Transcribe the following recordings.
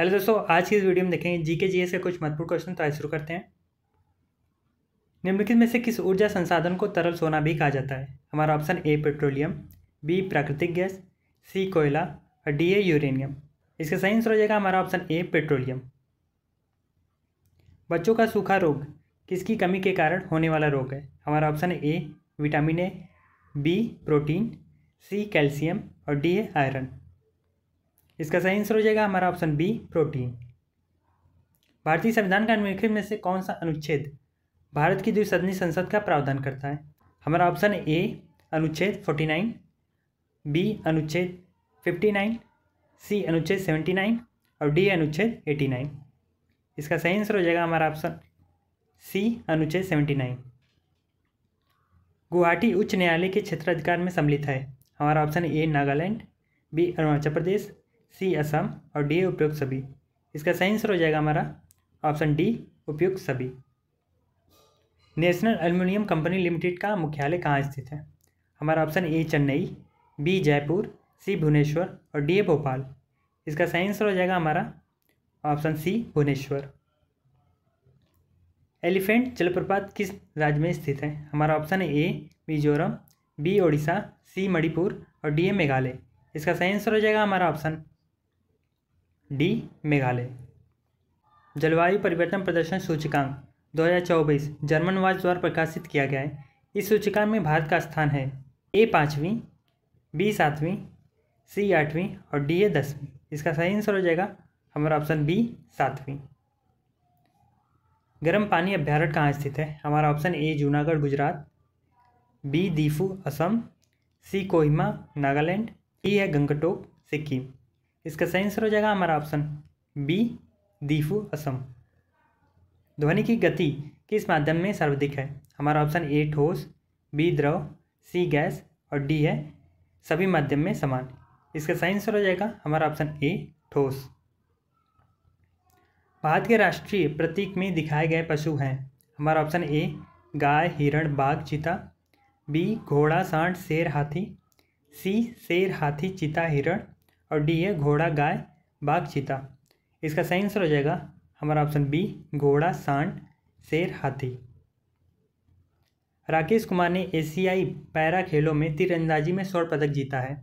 Hello दोस्तों आज की इस वीडियो में देखेंगे जीके जीएस के कुछ महत्वपूर्ण क्वेश्चन तो आज शुरू करते हैं निम्नलिखित में से किस ऊर्जा संसाधन को तरल सोना भी कहा जाता है हमारा ऑप्शन ए पेट्रोलियम बी प्राकृतिक गैस सी कोयला और डी ए यूरेनियम इसका सही आंसर हो जाएगा हमारा ऑप्शन ए पेट्रोलियम बच्चों का सूखा रोग किसकी कमी के कारण होने वाला रोग है हमारा option A vitamin A B protein C calcium और डी ए आयरन इसका सही आंसर हो जाएगा हमारा ऑप्शन बी प्रोटीन भारतीय संविधान का निम्नलिखित में से कौन सा अनुच्छेद भारत की द्विसदनी संसद का प्रावधान करता है हमारा ऑप्शन ए अनुच्छेद फोर्टी नाइन बी अनुच्छेद फिफ्टी नाइन सी अनुच्छेद सेवेंटी नाइन और डी अनुच्छेद एटी नाइन इसका सही आंसर हो जाएगा हमारा ऑप्शन सी अनुच्छेद सेवेंटी नाइन गुवाहाटी उच्च न्यायालय के क्षेत्राधिकार में सम्मिलित है हमारा option A Nagaland B Arunachal Pradesh C Assam और डी उपयुक्त सभी इसका सही आंसर हो जाएगा हमारा ऑप्शन डी उपयुक्त सभी नेशनल एल्यूमिनियम कंपनी लिमिटेड का मुख्यालय कहाँ स्थित है हमारा option A Chennai B Jaipur C Bhubaneswar और डी भोपाल इसका सही आंसर हो जाएगा हमारा ऑप्शन सी भुवनेश्वर एलिफेंट जलप्रपात किस राज्य में स्थित है हमारा ऑप्शन है A Mizoram B Odisha C Manipur और डी मेघालय इसका सही आंसर हो जाएगा हमारा ऑप्शन डी मेघालय जलवायु परिवर्तन प्रदर्शन सूचकांक 2024 जर्मन वाच द्वारा प्रकाशित किया गया है इस सूचकांक में भारत का स्थान है ए पाँचवीं बी सातवीं सी आठवीं और डी ए दसवीं इसका सही आंसर हो जाएगा हमारा ऑप्शन बी सातवीं गर्म पानी अभ्यारण्य कहाँ स्थित है हमारा option A Junagadh Gujarat B Diphu Assam C Kohima Nagaland E है गंगटोक सिक्किम इसका सही आंसर हो जाएगा हमारा ऑप्शन बी दीफू असम ध्वनि की गति किस माध्यम में सर्वाधिक है हमारा ऑप्शन ए ठोस बी द्रव सी गैस और डी है सभी माध्यम में समान इसका सही आंसर हो जाएगा हमारा ऑप्शन ए ठोस भारत के राष्ट्रीय प्रतीक में दिखाए गए पशु हैं हमारा ऑप्शन ए गाय हिरण बाघ चीता बी घोड़ा सांड शेर हाथी सी शेर हाथी चीता हिरण और डी है घोड़ा गाय बाघ चीता इसका सही आंसर हो जाएगा हमारा ऑप्शन बी घोड़ा सांड शेर हाथी राकेश कुमार ने एशियाई पैरा खेलों में तीरंदाजी में स्वर्ण पदक जीता है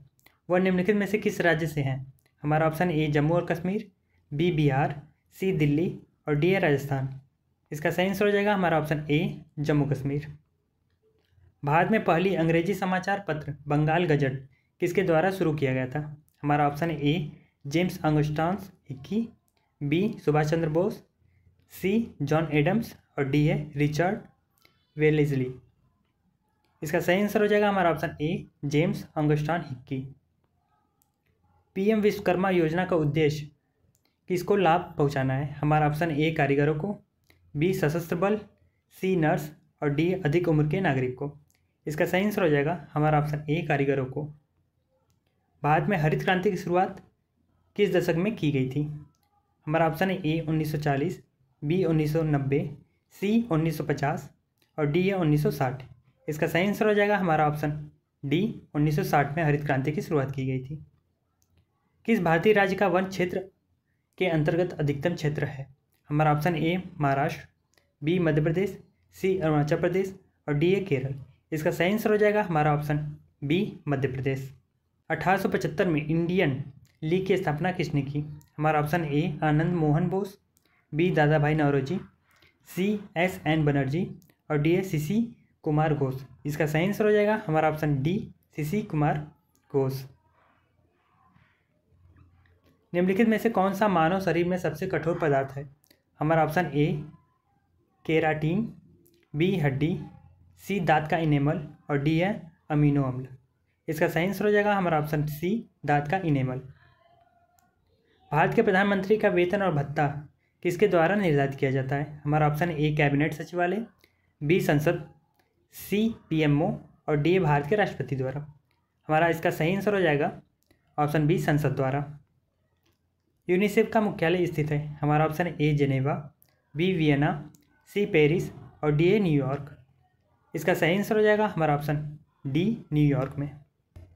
वह निम्नलिखित में से किस राज्य से हैं हमारा ऑप्शन ए जम्मू और कश्मीर बी बिहार सी दिल्ली और डी ए राजस्थान इसका सही आंसर हो जाएगा हमारा ऑप्शन ए जम्मू कश्मीर भारत में पहली अंग्रेजी समाचार पत्र बंगाल गजट किसके द्वारा शुरू किया गया था हमारा option A James Augustus Hicky B Subhash Chandra Bose C John Adams और डी है रिचर्ड वेलेजली इसका सही आंसर हो जाएगा हमारा option A James Augustus Hicky PM Vishwakarma Yojana का उद्देश्य किसको लाभ पहुंचाना है हमारा ऑप्शन ए कारीगरों को बी सशस्त्र बल सी नर्स और डी अधिक उम्र के नागरिक को इसका सही आंसर हो जाएगा हमारा ऑप्शन ए कारीगरों को भारत में हरित क्रांति की शुरुआत किस दशक में की गई थी हमारा ऑप्शन है ए 1940, बी 1990, सी 1950 और डी है 1960। इसका सही आंसर हो जाएगा हमारा ऑप्शन डी 1960 में हरित क्रांति की शुरुआत की गई थी किस भारतीय राज्य का वन क्षेत्र के अंतर्गत अधिकतम क्षेत्र है हमारा option A Maharashtra B Madhya Pradesh C Arunachal Pradesh और डी ए केरल इसका सही आंसर हो जाएगा हमारा ऑप्शन बी मध्य प्रदेश 1875 में इंडियन लीग की स्थापना किसने की हमारा option A Anand Mohan Bose B Dadabhai Naoroji C S N Banerjee और D S C C Kumar Ghosh इसका सही आंसर हो जाएगा हमारा option D C C Kumar Ghosh निम्नलिखित में से कौन सा मानव शरीर में सबसे कठोर पदार्थ है हमारा ऑप्शन ए केराटीन बी हड्डी सी दांत का इनेमल और डी है अमीनो अम्ल इसका सही आंसर हो जाएगा हमारा ऑप्शन सी दांत का इनेमल भारत के प्रधानमंत्री का वेतन और भत्ता किसके द्वारा निर्धारित किया जाता है हमारा ऑप्शन ए कैबिनेट सचिवालय बी संसद सी पीएमओ और डी भारत के राष्ट्रपति द्वारा हमारा इसका सही आंसर हो जाएगा ऑप्शन बी संसद द्वारा यूनिसेफ का मुख्यालय स्थित है हमारा option A Geneva B Vienna C Paris और डी ए न्यूयॉर्क इसका सही आंसर हो जाएगा हमारा ऑप्शन डी न्यूयॉर्क में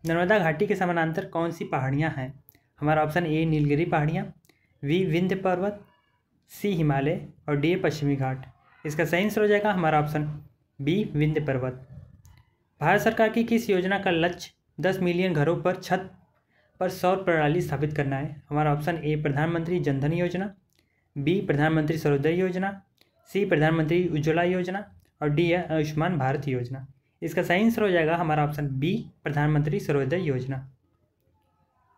नर्मदा घाटी के समानांतर कौन सी पहाड़ियाँ हैं हमारा ऑप्शन ए नीलगिरी पहाड़ियाँ वी विंध्य पर्वत सी हिमालय और डी पश्चिमी घाट इसका सही आंसर हो जाएगा हमारा ऑप्शन बी विंध्य पर्वत भारत सरकार की किस योजना का लक्ष्य दस मिलियन घरों पर छत पर सौर प्रणाली स्थापित करना है हमारा ऑप्शन ए प्रधानमंत्री जनधन योजना बी प्रधानमंत्री सर्वोदय योजना सी प्रधानमंत्री उज्ज्वला योजना और डी है आयुष्मान भारत योजना इसका सही आंसर हो जाएगा हमारा ऑप्शन बी प्रधानमंत्री सर्वोदय योजना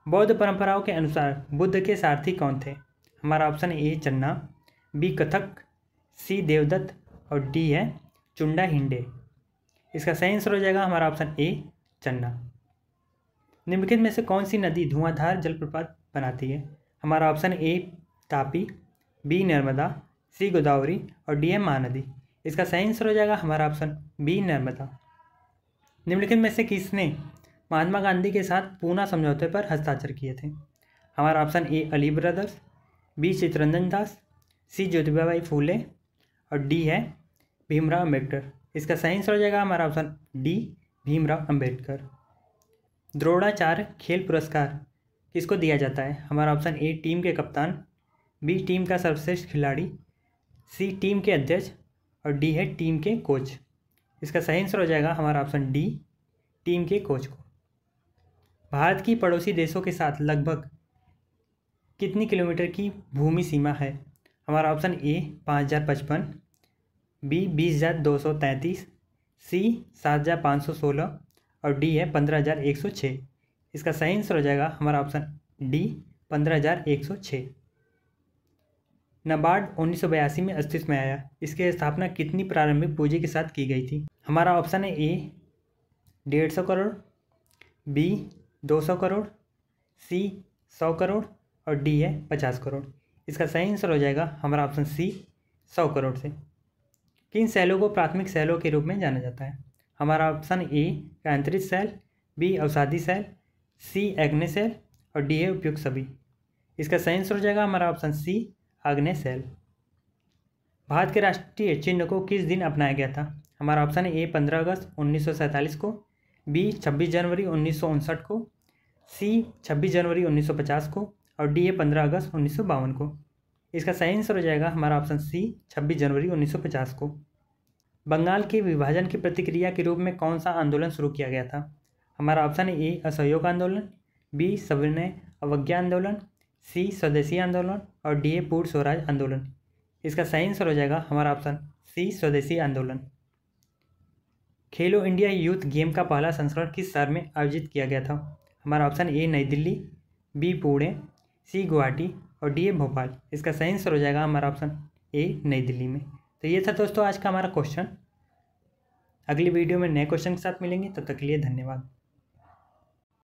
बौद्ध परंपराओं के अनुसार बुद्ध के सारथी कौन थे हमारा ऑप्शन ए चन्ना बी कथक सी देवदत्त और डी है चुंडा हिंडे इसका सही आंसर हो जाएगा हमारा ऑप्शन ए चन्ना निम्नलिखित में से कौन सी नदी धुआंधार जलप्रपात बनाती है हमारा option A Tapi B Narmada C Godavari और डी है महानदी इसका सही आंसर हो जाएगा हमारा ऑप्शन बी नर्मदा निम्नलिखित में से किसने महात्मा गांधी के साथ पूना समझौते पर हस्ताक्षर किए थे हमारा option A Ali brothers B Chittaranjan Das C Jyotibabai Phule और डी है भीमराव अम्बेडकर इसका सही आंसर हो जाएगा हमारा ऑप्शन डी भीमराव अम्बेडकर द्रोड़ाचार्य खेल पुरस्कार किसको दिया जाता है हमारा ऑप्शन ए टीम के कप्तान बी टीम का सर्वश्रेष्ठ खिलाड़ी सी टीम के अध्यक्ष और डी है टीम के कोच इसका सही आंसर हो जाएगा हमारा ऑप्शन डी टीम के कोच को भारत की पड़ोसी देशों के साथ लगभग कितनी किलोमीटर की भूमि सीमा है हमारा ऑप्शन ए पाँच हज़ार पचपन बी बीस हज़ार दो सौ तैंतीस सी सात हज़ार पाँच सौ सोलह और डी है पंद्रह हज़ार एक सौ छः इसका सही आंसर हो जाएगा हमारा ऑप्शन डी पंद्रह हज़ार एक सौ छः नबार्ड उन्नीस में अस्तित्व में आया इसकी स्थापना कितनी प्रारंभिक पूंजी के साथ की गई थी हमारा ऑप्शन है ए डेढ़ सौ करोड़ बी दो सौ करोड़ सी सौ करोड़ और डी है पचास करोड़ इसका सही आंसर हो जाएगा हमारा ऑप्शन सी सौ करोड़ से किन सेलों को प्राथमिक सेलों के रूप में जाना जाता है हमारा ऑप्शन ए का सेल बी अवसादी सेल सी एग्ने सेल और डी है उपयुक्त सभी इसका सही आंसर हो जाएगा हमारा ऑप्शन सी अग्नि सेल भारत के राष्ट्रीय चिन्ह को किस दिन अपनाया गया था हमारा ऑप्शन है ए पंद्रह अगस्त उन्नीस को बी छब्बीस जनवरी उन्नीस को सी छब्बीस जनवरी 1950 को और डी ए पंद्रह अगस्त उन्नीस को इसका सही आंसर हो जाएगा हमारा ऑप्शन सी छब्बीस जनवरी 1950 को बंगाल के विभाजन की प्रतिक्रिया के रूप में कौन सा आंदोलन शुरू किया गया था हमारा ऑप्शन है ए असहयोग आंदोलन बी सविनय अवज्ञा आंदोलन सी स्वदेशी आंदोलन और डी ए पूर्ण स्वराज आंदोलन इसका सही आंसर हो जाएगा हमारा ऑप्शन सी स्वदेशी आंदोलन खेलो इंडिया यूथ गेम का पहला संस्करण किस साल में आयोजित किया गया था हमारा option A New Delhi B Pune C Guwahati और डी ए भोपाल इसका सही आंसर हो जाएगा हमारा ऑप्शन ए नई दिल्ली में तो ये था दोस्तों आज का हमारा क्वेश्चन अगली वीडियो में नए क्वेश्चन के साथ मिलेंगे तब तो तक के लिए धन्यवाद